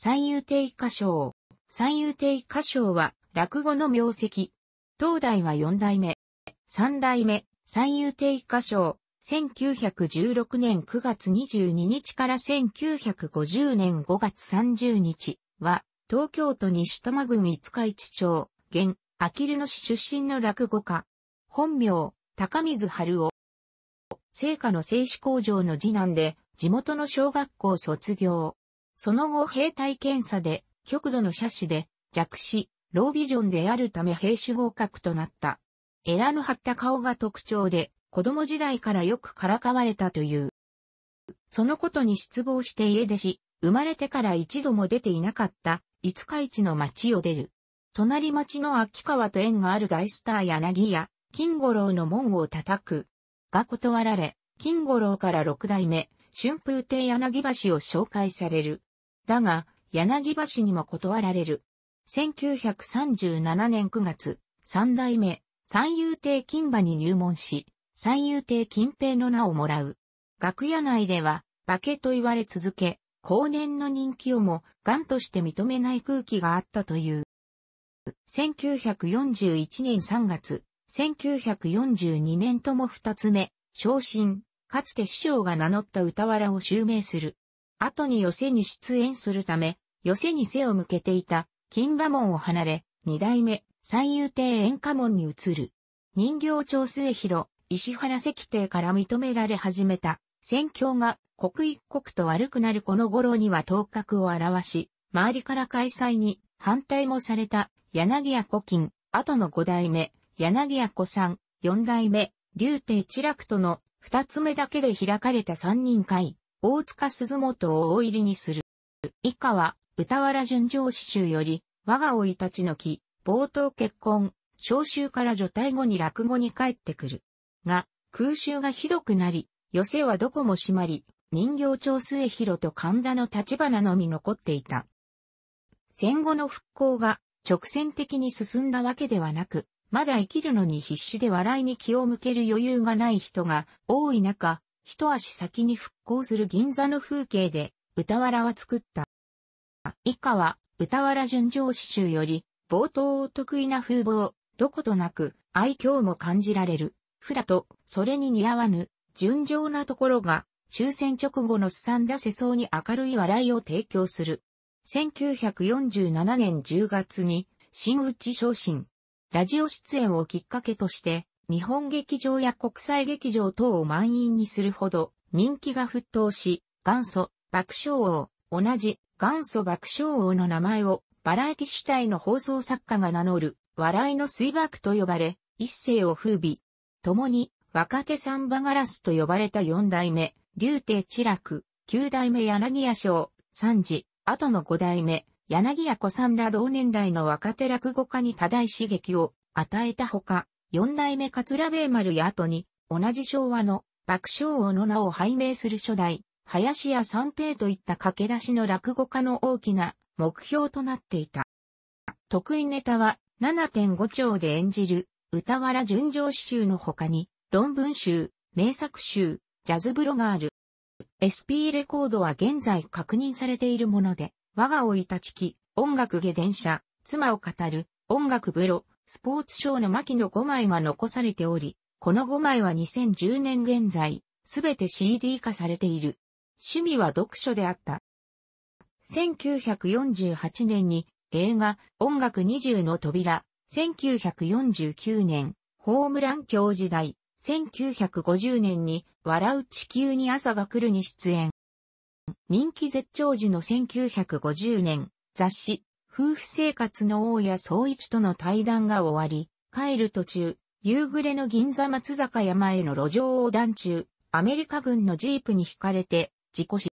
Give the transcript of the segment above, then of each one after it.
三遊亭歌賞。三遊亭歌賞は、落語の名跡。当代は四代目。三代目、三遊亭歌賞。1916年9月22日から1950年5月30日は、東京都西多摩郡五日市町、現、あきる野市出身の落語家。本名、高水春夫。聖火の製紙工場の次男で、地元の小学校卒業。その後兵隊検査で、極度の射死で、弱視、ロービジョンであるため兵士合格となった。エラの張った顔が特徴で、子供時代からよくからかわれたという。そのことに失望して家出し、生まれてから一度も出ていなかった、五日市の町を出る。隣町の秋川と縁がある大スター柳や、金五郎の門を叩く。が断られ、金五郎から六代目、春風亭柳橋を紹介される。だが、柳橋にも断られる。1937年9月、三代目、三遊亭金馬に入門し、三遊亭金平の名をもらう。楽屋内では、化けと言われ続け、後年の人気をも、癌として認めない空気があったという。1941年3月、1942年とも二つ目、昇進、かつて師匠が名乗った歌わらを襲名する。後に寄せに出演するため、寄せに背を向けていた、金馬門を離れ、二代目、三遊亭演歌門に移る。人形町末広、石原石亭から認められ始めた、戦況が刻一刻と悪くなるこの頃には頭角を表し、周りから開催に反対もされた柳屋古金、後の五代目、柳屋古さん、四代目、竜亭知楽との二つ目だけで開かれた三人会。大塚鈴本を大入りにする。以下は、歌原順純情詩集より、我が老いたちの木、冒頭結婚、召集から除隊後に落語に帰ってくる。が、空襲がひどくなり、寄せはどこも閉まり、人形町末広と神田の立花のみ残っていた。戦後の復興が直線的に進んだわけではなく、まだ生きるのに必死で笑いに気を向ける余裕がない人が多い中、一足先に復興する銀座の風景で、歌わらは作った。以下は、歌わら純情詩集より、冒頭お得意な風貌、どことなく、愛嬌も感じられる。ふらと、それに似合わぬ、純情なところが、終戦直後のすさんだ世相に明るい笑いを提供する。1947年10月に、新内昇進。ラジオ出演をきっかけとして、日本劇場や国際劇場等を満員にするほど人気が沸騰し、元祖爆笑王、同じ元祖爆笑王の名前をバラエティ主体の放送作家が名乗る笑いの水爆と呼ばれ、一世を風靡。共に若手サンバガラスと呼ばれた四代目、竜亭知楽、九代目柳屋翔、三次、後の五代目、柳屋子さんら同年代の若手落語家に多大刺激を与えたほか、四代目桂米丸や後に、同じ昭和の爆笑王の名を拝命する初代、林家三平といった駆け出しの落語家の大きな目標となっていた。得意ネタは7.5丁で演じる、歌わら純情詩集の他に、論文集、名作集、ジャズブロガール。SP レコードは現在確認されているもので、我が老いたちき、音楽下電車、妻を語る、音楽ブロ、スポーツ賞の巻の5枚は残されており、この5枚は2010年現在、すべて CD 化されている。趣味は読書であった。1948年に映画音楽20の扉、1949年ホームラン教時代、1950年に笑う地球に朝が来るに出演。人気絶頂時の1950年雑誌夫婦生活の大谷総一との対談が終わり、帰る途中、夕暮れの銀座松坂山への路上横断中、アメリカ軍のジープに惹かれて、事故死。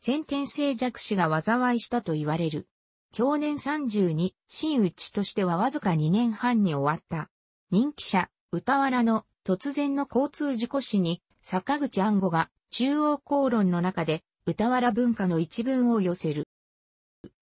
先天性弱視が災いしたと言われる。去年32、真打ちとしてはわずか2年半に終わった。人気者、歌わの突然の交通事故死に、坂口安吾が中央公論の中で、歌わ文化の一文を寄せる。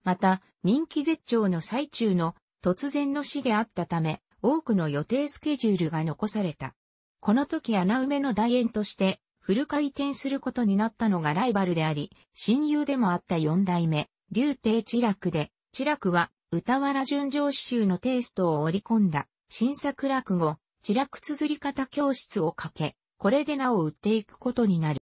また、人気絶頂の最中の突然の死であったため、多くの予定スケジュールが残された。この時穴埋めの代演として、フル回転することになったのがライバルであり、親友でもあった四代目、竜帝知楽で、知楽は、歌わら純情詩集のテイストを織り込んだ、新作落語、知楽綴り方教室をかけ、これでなお売っていくことになる。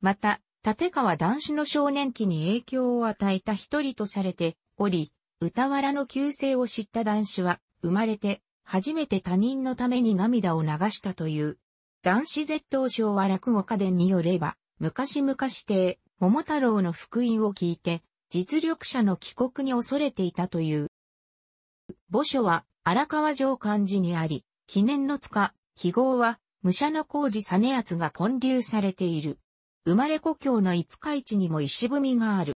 また、立川男子の少年期に影響を与えた一人とされており、歌わの旧姓を知った男子は、生まれて、初めて他人のために涙を流したという。男子絶頭賞は落語家伝によれば、昔々亭、桃太郎の福音を聞いて、実力者の帰国に恐れていたという。墓所は荒川城漢字にあり、記念の塚、記号は武者小路実厚が建立されている。生まれ故郷の五日市にも石踏みがある。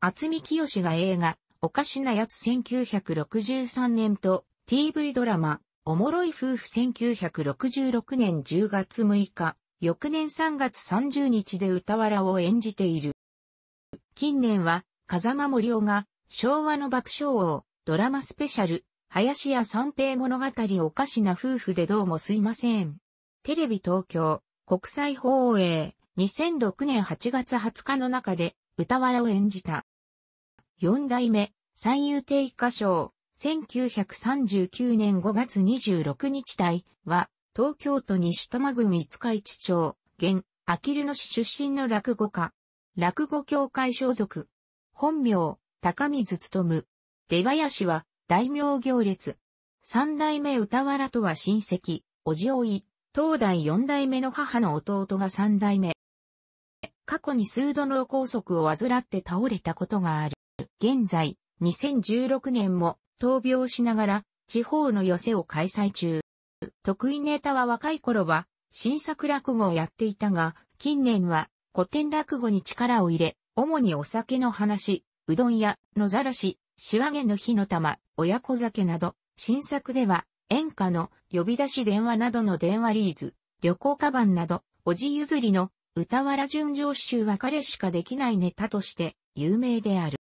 厚見清が映画、おかしなやつ1963年と TV ドラマ、おもろい夫婦1966年10月6日、翌年3月30日で歌わらを演じている。近年は、風間森夫が、昭和の爆笑王、ドラマスペシャル、林家三平物語おかしな夫婦でどうもすいません。テレビ東京、国際放映、2006年8月20日の中で歌わらを演じた。四代目三遊亭歌賞1939年5月26日台は東京都西多摩郡五日市町、現、あきる野市出身の落語家。落語協会所属。本名、高水務。出林は、大名行列。三代目歌わらとは親戚、おじおい、当代四代目の母の弟が三代目。過去に数度脳梗塞を患って倒れたことがある。現在、2016年も闘病しながら地方の寄せを開催中。得意ネタは若い頃は新作落語をやっていたが、近年は古典落語に力を入れ、主にお酒の話、うどん屋、野ざらし、仕上げの火の玉、親子酒など、新作では演歌の呼び出し電話などの電話リーズ、旅行カバンなど、おじ譲りの歌わら純情集は彼しかできないネタとして有名である。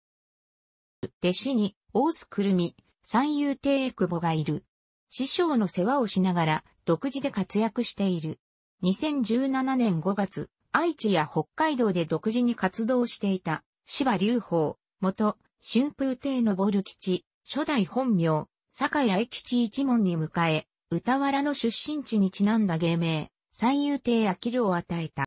弟子に、大須くるみ、三遊亭久保がいる。師匠の世話をしながら、独自で活躍している。2017年5月、愛知や北海道で独自に活動していた、芝隆法、元、春風亭昇吉、初代本名、坂谷駅地一門に迎え、歌わらの出身地にちなんだ芸名、三遊亭明を与えた。